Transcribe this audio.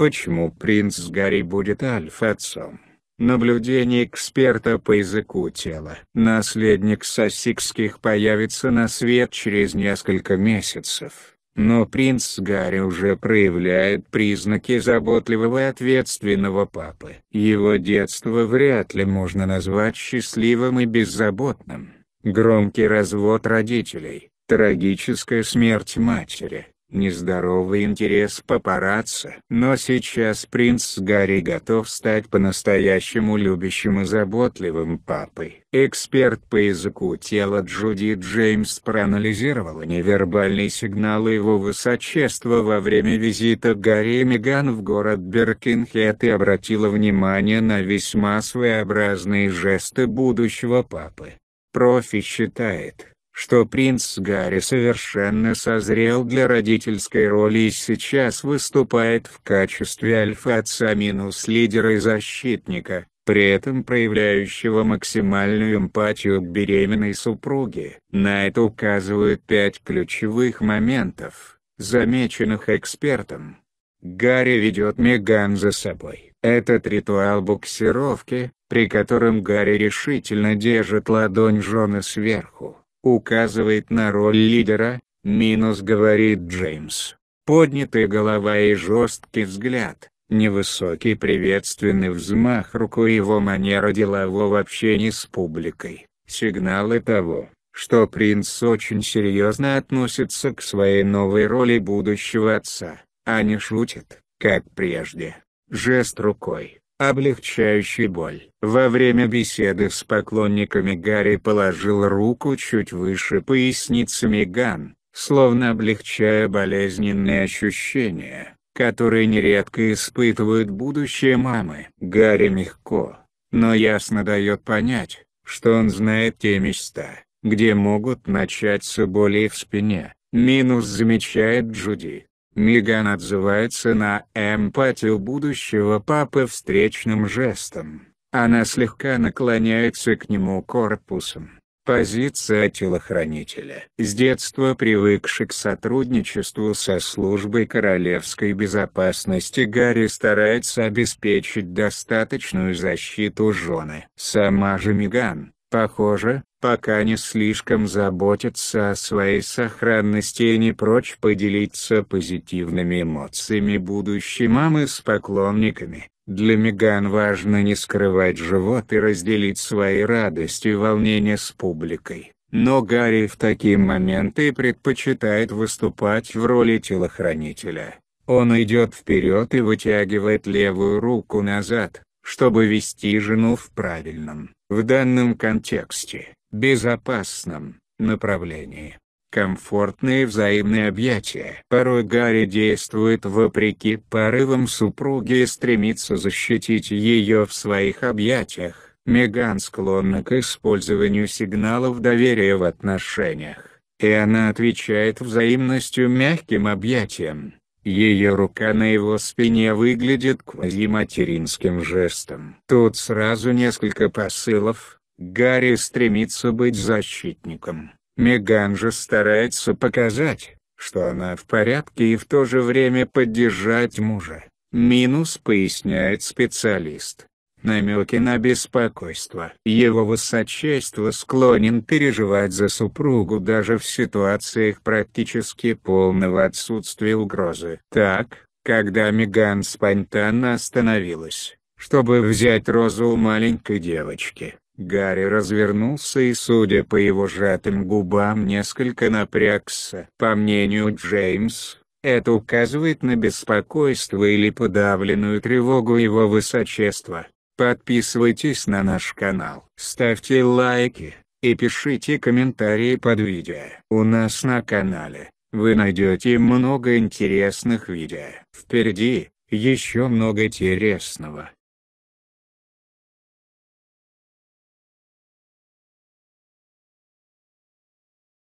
Почему принц Гарри будет альфа-отцом? Наблюдение эксперта по языку тела. Наследник сосикских появится на свет через несколько месяцев. Но принц Гарри уже проявляет признаки заботливого и ответственного папы. Его детство вряд ли можно назвать счастливым и беззаботным. Громкий развод родителей, трагическая смерть матери, нездоровый интерес папарацци. Но сейчас принц Гарри готов стать по-настоящему любящим и заботливым папой. Эксперт по языку тела Джуди Джеймс проанализировала невербальные сигналы его высочества во время визита Гарри и Меган в город Беркинхед и обратила внимание на весьма своеобразные жесты будущего папы. Профи считает, что принц Гарри совершенно созрел для родительской роли и сейчас выступает в качестве альфа-отца-лидера минус и защитника, при этом проявляющего максимальную эмпатию к беременной супруге. На это указывают пять ключевых моментов, замеченных экспертом. Гарри ведет Меган за собой. Этот ритуал буксировки, при котором Гарри решительно держит ладонь жены сверху, указывает на роль лидера, минус говорит Джеймс. Поднятая голова и жесткий взгляд, невысокий приветственный взмах рукой его манера делового общения с публикой, сигналы того, что принц очень серьезно относится к своей новой роли будущего отца, а не шутит, как прежде. Жест рукой, облегчающий боль. Во время беседы с поклонниками Гарри положил руку чуть выше поясницы Меган, словно облегчая болезненные ощущения, которые нередко испытывают будущие мамы. Гарри мягко, но ясно дает понять, что он знает те места, где могут начаться боли в спине. Минус замечает Джуди. Миган отзывается на эмпатию будущего папы встречным жестом. Она слегка наклоняется к нему корпусом. Позиция телохранителя. С детства привыкший к сотрудничеству со службой королевской безопасности Гарри старается обеспечить достаточную защиту жены. Сама же Меган, Похоже, пока не слишком заботится о своей сохранности и не прочь поделиться позитивными эмоциями будущей мамы с поклонниками. Для Меган важно не скрывать живот и разделить свои радости и волнения с публикой. Но Гарри в такие моменты предпочитает выступать в роли телохранителя. Он идет вперед и вытягивает левую руку назад, чтобы вести жену в правильном, в данном контексте, безопасном направлении, комфортные взаимные объятия. Порой Гарри действует вопреки порывам супруги и стремится защитить ее в своих объятиях. Меган склонна к использованию сигналов доверия в отношениях, и она отвечает взаимностью мягким объятиям. Ее рука на его спине выглядит квази материнским жестом. Тут сразу несколько посылов. Гарри стремится быть защитником. Меган же старается показать, что она в порядке и в то же время поддержать мужа. Минус поясняет специалист намеки на беспокойство. Его высочество склонен переживать за супругу даже в ситуациях практически полного отсутствия угрозы. Так, когда Меган спонтанно остановилась, чтобы взять розу у маленькой девочки, Гарри развернулся и, судя по его сжатым губам, несколько напрягся. По мнению Джеймс, это указывает на беспокойство или подавленную тревогу его высочества. Подписывайтесь на наш канал. Ставьте лайки и пишите комментарии под видео. У нас на канале вы найдете много интересных видео. Впереди еще много интересного.